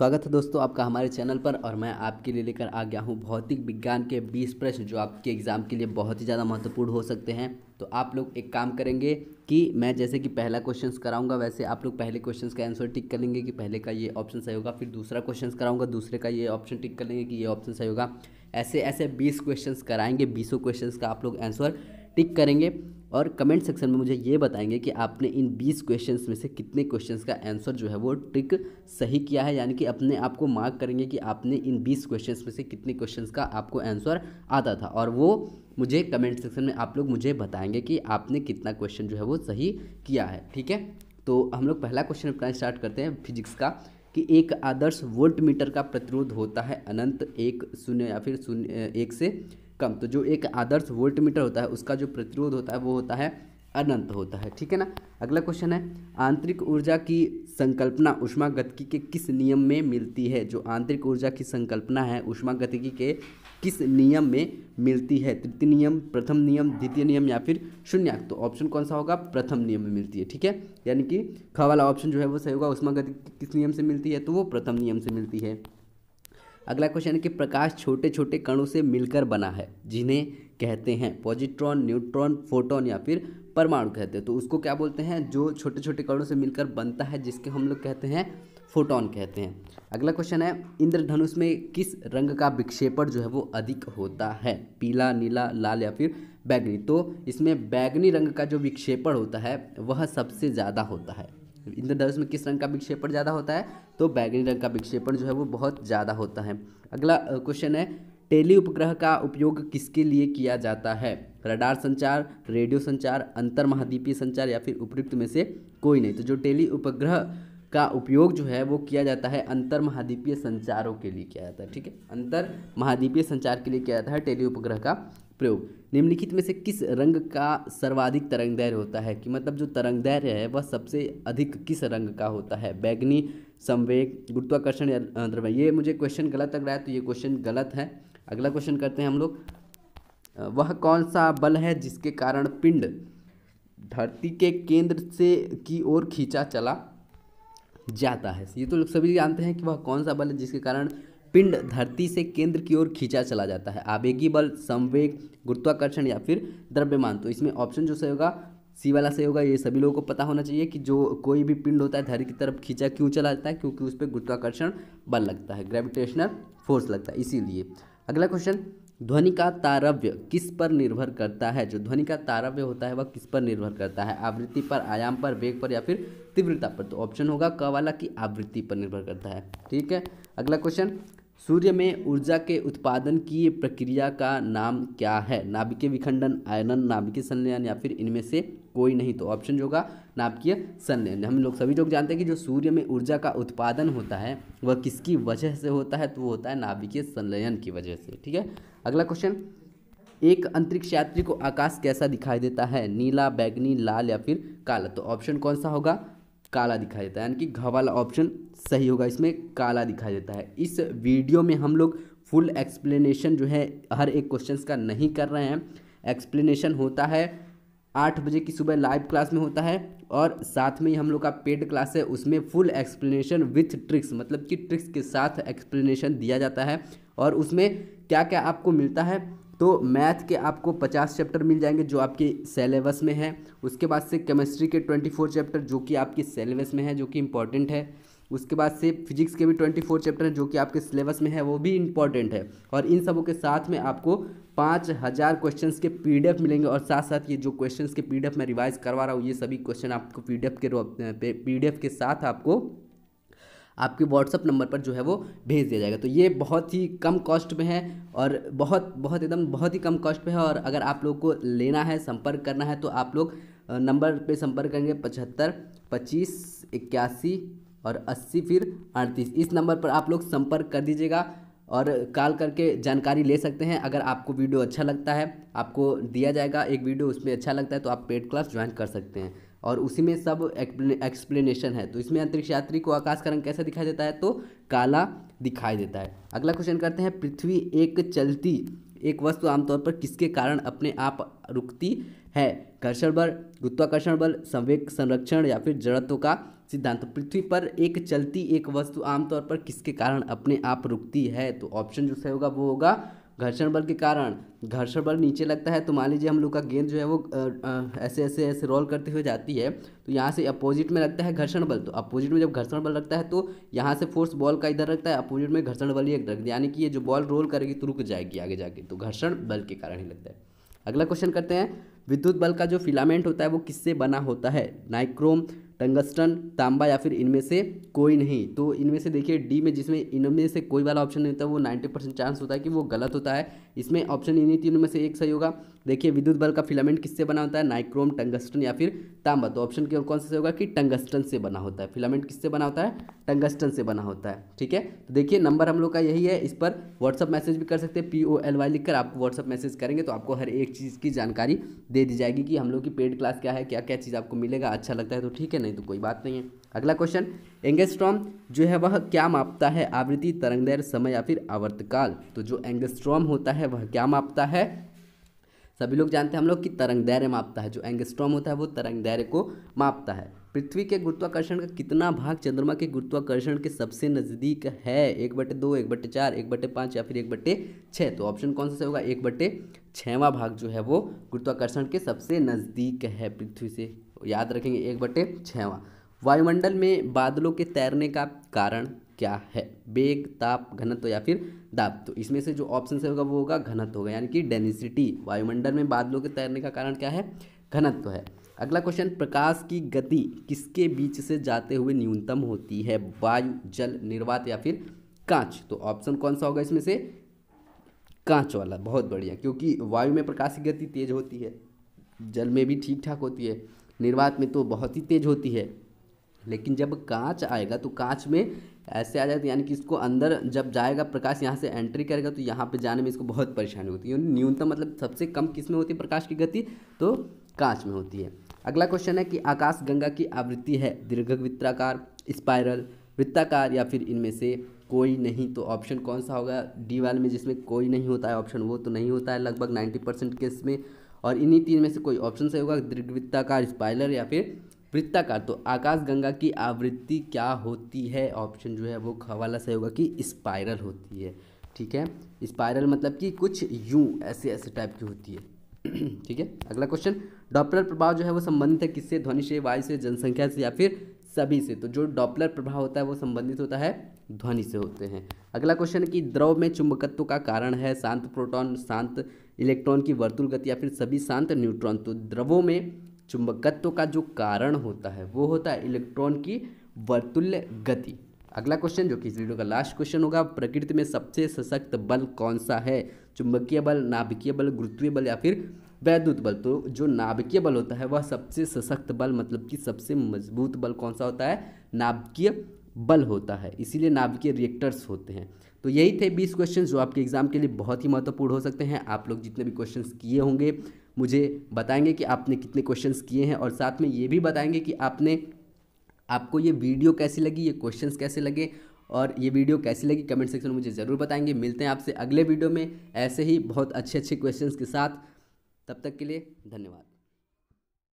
स्वागत है दोस्तों आपका हमारे चैनल पर और मैं आपके लिए लेकर आ गया हूँ भौतिक विज्ञान के 20 प्रश्न जो आपके एग्ज़ाम के लिए बहुत ही ज़्यादा महत्वपूर्ण हो सकते हैं तो आप लोग एक काम करेंगे कि मैं जैसे कि पहला क्वेश्चंस कराऊंगा वैसे आप लोग पहले क्वेश्चंस का आंसर टिक कर लेंगे कि पहले का ये ऑप्शन सही होगा फिर दूसरा क्वेश्चन कराऊंगा दूसरे का ये ऑप्शन टिक कर लेंगे कि ये ऑप्शन सही होगा ऐसे ऐसे बीस क्वेश्चन कराएंगे बीसों क्वेश्चन का आप लोग आंसर टिक करेंगे और कमेंट सेक्शन में मुझे ये बताएंगे कि आपने इन 20 क्वेश्चंस में से कितने क्वेश्चंस का आंसर जो है वो ट्रिक सही किया है यानी कि अपने आप को मार्क करेंगे कि आपने इन 20 क्वेश्चंस में से कितने क्वेश्चंस का आपको आंसर आता था और वो मुझे कमेंट सेक्शन में आप लोग मुझे बताएंगे कि आपने कितना क्वेश्चन जो है वो सही किया है ठीक है तो हम लोग पहला क्वेश्चन अपना स्टार्ट करते हैं फिजिक्स का कि एक आदर्श वोल्ट मीटर का प्रतिरोध होता है अनंत एक शून्य या फिर शून्य एक से कम तो जो एक आदर्श वोल्ट मीटर होता है उसका जो प्रतिरोध होता है वो होता है अनंत होता है ठीक है ना अगला क्वेश्चन है आंतरिक ऊर्जा की संकल्पना उष्मा गतिकी के किस नियम में मिलती है जो आंतरिक ऊर्जा की संकल्पना है उष्मा गतिकी के किस नियम में मिलती है तृतीय नियम प्रथम नियम द्वितीय नियम या फिर शून्यक तो ऑप्शन कौन सा होगा प्रथम नियम में मिलती है ठीक है यानी कि ख वाला ऑप्शन जो है वो सही होगा उष्मा गति किस नियम से मिलती है तो वो प्रथम नियम से मिलती है अगला क्वेश्चन है कि प्रकाश छोटे छोटे कणों से मिलकर बना है जिन्हें कहते हैं पॉजिट्रॉन न्यूट्रॉन फोटोन या फिर परमाणु कहते हैं तो उसको क्या बोलते हैं जो छोटे छोटे कणों से मिलकर बनता है जिसके हम लोग कहते हैं फोटोन कहते हैं अगला क्वेश्चन है इंद्रधनुष में किस रंग का विक्षेपण जो है वो अधिक होता है पीला नीला लाल या फिर बैगनी तो इसमें बैगनी रंग का जो विक्षेपण होता है वह सबसे ज़्यादा होता है इंद्रधनुष में किस रंग का विक्षेपण ज़्यादा होता है तो बैगनी रंग का विक्षेपण जो है वो बहुत ज़्यादा होता है अगला क्वेश्चन है टेली उपग्रह का उपयोग किसके लिए किया जाता है रडार संचार रेडियो संचार अंतर महाद्वीपीय संचार या फिर उपयुक्त में से कोई नहीं तो जो टेली उपग्रह का उपयोग जो है वो किया जाता है अंतर महाद्वीपीय संचारों के लिए किया जाता है ठीक है अंतर महाद्वीपीय संचार के लिए किया जाता है टेली उपग्रह का प्रयोग निम्नलिखित में से किस रंग का सर्वाधिक तरंग दैर्य होता है कि मतलब जो तरंग दैर्य है वह सबसे अधिक किस रंग का होता है बैगनी संवेग गुरुत्वाकर्षण या द्रव्य ये मुझे क्वेश्चन गलत लग रहा है तो ये क्वेश्चन गलत है अगला क्वेश्चन करते हैं हम लोग वह कौन सा बल है जिसके कारण पिंड धरती के केंद्र से की ओर खींचा चला जाता है ये तो लोग सभी जानते हैं कि वह कौन सा बल है जिसके कारण पिंड धरती से केंद्र की ओर खींचा चला जाता है आवेगी बल संवेग गुरुत्वाकर्षण या फिर द्रव्यमान तो इसमें ऑप्शन जो सही होगा सी वाला सही होगा ये सभी लोगों को पता होना चाहिए कि जो कोई भी पिंड होता है धरती की तरफ खींचा क्यों चला जाता है क्योंकि उस पर गुरुत्वाकर्षण बल लगता है ग्रेविटेशनल फोर्स लगता है इसीलिए अगला क्वेश्चन ध्वनि का तारव्य किस पर निर्भर करता है जो ध्वनि का तारव्य होता है वह किस पर निर्भर करता है आवृत्ति पर आयाम पर वेग पर या फिर तीव्रता पर तो ऑप्शन होगा क वाला कि आवृत्ति पर निर्भर करता है ठीक है अगला क्वेश्चन सूर्य में ऊर्जा के उत्पादन की प्रक्रिया का नाम क्या है नाभिकीय विखंडन आयनन नाभिकीय संलयन या फिर इनमें से कोई नहीं तो ऑप्शन जो होगा नाभिकीय संलयन हम लोग सभी लोग जानते हैं कि जो सूर्य में ऊर्जा का उत्पादन होता है वह किसकी वजह से होता है तो वो होता है नाभिकीय संलयन की वजह से ठीक है अगला क्वेश्चन एक अंतरिक्ष यात्री को आकाश कैसा दिखाई देता है नीला बैगनी लाल या फिर काला तो ऑप्शन कौन सा होगा काला दिखाई देता है यानी कि घ वाला ऑप्शन सही होगा इसमें काला दिखाई देता है इस वीडियो में हम लोग फुल एक्सप्लेनेशन जो है हर एक क्वेश्चन का नहीं कर रहे हैं एक्सप्लेनेशन होता है आठ बजे की सुबह लाइव क्लास में होता है और साथ में ही हम लोग का पेड क्लास है उसमें फुल एक्सप्लेनेशन विथ ट्रिक्स मतलब कि ट्रिक्स के साथ एक्सप्लेनेशन दिया जाता है और उसमें क्या क्या आपको मिलता है तो मैथ के आपको पचास चैप्टर मिल जाएंगे जो आपके सेलेबस में है उसके बाद से केमिस्ट्री के ट्वेंटी फोर चैप्टर जो कि आपके सेलेबस में है जो कि इंपॉर्टेंट है उसके बाद से फिजिक्स के भी ट्वेंटी फोर चैप्टर हैं जो कि आपके सिलेबस में है वो भी इंपॉर्टेंट है और इन सबों के साथ में आपको पाँच हज़ार क्वेश्चन के पी मिलेंगे और साथ साथ ये जो क्वेश्चन के पी मैं रिवाइज करवा रहा हूँ ये सभी क्वेश्चन आपको पी के पी के साथ आपको आपके व्हाट्सअप नंबर पर जो है वो भेज दिया जाएगा तो ये बहुत ही कम कॉस्ट में है और बहुत बहुत एकदम बहुत ही कम कॉस्ट में है और अगर आप लोग को लेना है संपर्क करना है तो आप लोग नंबर पे संपर्क करेंगे पचहत्तर पच्चीस इक्यासी और अस्सी फिर अड़तीस इस नंबर पर आप लोग संपर्क कर दीजिएगा और कॉल करके जानकारी ले सकते हैं अगर आपको वीडियो अच्छा लगता है आपको दिया जाएगा एक वीडियो उसमें अच्छा लगता है तो आप पेड क्लास ज्वाइन कर सकते हैं और उसी में सब एक्सप्लेनेशन है तो इसमें अंतरिक्ष यात्री को आकाश का रंग कैसा दिखाई देता है तो काला दिखाई देता है अगला क्वेश्चन करते हैं पृथ्वी एक चलती एक वस्तु आमतौर पर किसके कारण अपने आप रुकती है घर्षण बल गुरुत्वाकर्षण बल संवेग संरक्षण या फिर जड़त्व का सिद्धांत पृथ्वी पर एक चलती एक वस्तु आमतौर पर किसके कारण अपने आप रुकती है तो ऑप्शन जो सही होगा वो होगा घर्षण बल के कारण घर्षण बल नीचे लगता है तो मान लीजिए हम लोग का गेंद जो है वो ऐसे ऐसे ऐसे रोल करते हुए जाती है तो यहाँ से अपोजिट में लगता है घर्षण बल तो अपोजिट में जब घर्षण बल लगता है तो यहाँ से फोर्स बॉल का इधर लगता है अपोजिट में घर्षण बल ही रख यानी कि ये जो बॉल रोल करेगी तो रुक जाएगी आगे जाके तो घर्षण बल के कारण ही लगता है अगला क्वेश्चन करते हैं विद्युत बल का जो फिलामेंट होता है वो किससे बना होता है नाइक्रोम टंगस्टन तांबा या फिर इनमें से कोई नहीं तो इनमें से देखिए डी में जिसमें इनमें से कोई वाला ऑप्शन नहीं होता वो नाइन्टी परसेंट चांस होता है कि वो गलत होता है इसमें ऑप्शन इन्हीं तीनों में से एक सही होगा देखिए विद्युत बल का फिलामेंट किससे बना होता है नाइक्रोम टंगस्टन या फिर तांबा तो ऑप्शन की ओर कौन से होगा कि टंगस्टन से बना होता है फिलामेंट किससे बना होता है टंगस्टन से बना होता है ठीक है तो देखिए नंबर हम लोग का यही है इस पर व्हाट्सअप मैसेज भी कर सकते हैं पी ओ एल वाई लिखकर आपको व्हाट्सअप मैसेज करेंगे तो आपको हर एक चीज़ की जानकारी दे दी जाएगी कि हम लोग की पेड क्लास क्या है क्या क्या चीज़ आपको मिलेगा अच्छा लगता है तो ठीक है नहीं तो कोई बात नहीं है अगला क्वेश्चन एंगेस्ट्रॉम जो है वह क्या मापता है आवृत्ति तरंगदैर समय या फिर आवर्तकाल तो जो एंगेस्ट्रॉम होता है वह क्या मापता है सभी लोग जानते हैं हम लोग कि तरंग दैर्य मापता है जो एंगस्ट्रॉम होता है वो तरंग दैर्य को मापता है पृथ्वी के गुरुत्वाकर्षण का कितना भाग चंद्रमा के गुरुत्वाकर्षण के सबसे नज़दीक है एक बटे दो एक बटे चार एक बटे पाँच या फिर एक बटे छः तो ऑप्शन कौन सा होगा एक बटे छवा भाग जो है वो गुरुत्वाकर्षण के सबसे नज़दीक है पृथ्वी से याद रखेंगे एक बटे छवा वायुमंडल में बादलों के तैरने का कारण क्या है वेग ताप घनत्व या फिर दाप तो इसमें से जो ऑप्शन होगा वो होगा घनत्व होगा यानी कि डेनिसिटी वायुमंडल में बादलों के तैरने का कारण क्या है घनत्व है अगला क्वेश्चन प्रकाश की गति किसके बीच से जाते हुए न्यूनतम होती है वायु जल निर्वात या फिर कांच तो ऑप्शन कौन सा होगा इसमें से कांच वाला बहुत बढ़िया क्योंकि वायु में प्रकाश की गति तेज होती है जल में भी ठीक ठाक होती है निर्वात में तो बहुत ही तेज होती है लेकिन जब कांच आएगा तो कांच में ऐसे आ जाएगा यानी कि इसको अंदर जब जाएगा प्रकाश यहाँ से एंट्री करेगा तो यहाँ पे जाने में इसको बहुत परेशानी होती है न्यूनतम मतलब सबसे कम किस में होती है प्रकाश की गति तो कांच में होती है अगला क्वेश्चन है कि आकाश गंगा की आवृत्ति है दीर्घ वृत्ताकार स्पायरल वृत्ताकार या फिर इनमें से कोई नहीं तो ऑप्शन कौन सा होगा डी वाले में जिसमें कोई नहीं होता है ऑप्शन वो तो नहीं होता है लगभग नाइन्टी परसेंट केस में और इन्हीं तीन में से कोई ऑप्शन सही होगा दीर्घ वित्ताकार स्पाइलर या फिर वृत्ताकार तो आकाशगंगा की आवृत्ति क्या होती है ऑप्शन जो है वो हवाला सही होगा कि स्पायरल होती है ठीक है स्पायरल मतलब कि कुछ यूँ ऐसे ऐसे टाइप की होती है ठीक है अगला क्वेश्चन डॉपलर प्रभाव जो है वो संबंधित है किससे ध्वनि से वायु से जनसंख्या से या फिर सभी से तो जो डॉपलर प्रभाव होता है वो संबंधित होता है ध्वनि से होते हैं अगला क्वेश्चन कि द्रव में चुंबकत्व का कारण है शांत प्रोटॉन शांत इलेक्ट्रॉन की वर्तुल गति या फिर सभी शांत न्यूट्रॉन तो द्रवों में चुंबकत्व का जो कारण होता है वो होता है इलेक्ट्रॉन की वर्तुल्य गति अगला क्वेश्चन जो कि इस वीडियो का लास्ट क्वेश्चन होगा प्रकृति में सबसे सशक्त बल कौन सा है चुंबकीय बल नाभिकीय बल गुरुत्वीय बल या फिर वैद्युत बल तो जो नाभिकीय बल होता है वह सबसे सशक्त बल मतलब कि सबसे मजबूत बल कौन सा होता है नाभिकीय बल होता है इसीलिए नाभिकीय रिएक्टर्स होते हैं तो यही थे बीस क्वेश्चन जो आपके एग्जाम के लिए बहुत ही महत्वपूर्ण हो सकते हैं आप लोग जितने भी क्वेश्चन किए होंगे मुझे बताएंगे कि आपने कितने क्वेश्चंस किए हैं और साथ में ये भी बताएंगे कि आपने आपको ये वीडियो कैसी लगी ये क्वेश्चंस कैसे लगे और ये वीडियो कैसी लगी कमेंट सेक्शन में मुझे ज़रूर बताएंगे मिलते हैं आपसे अगले वीडियो में ऐसे ही बहुत अच्छे अच्छे क्वेश्चंस के साथ तब तक के लिए धन्यवाद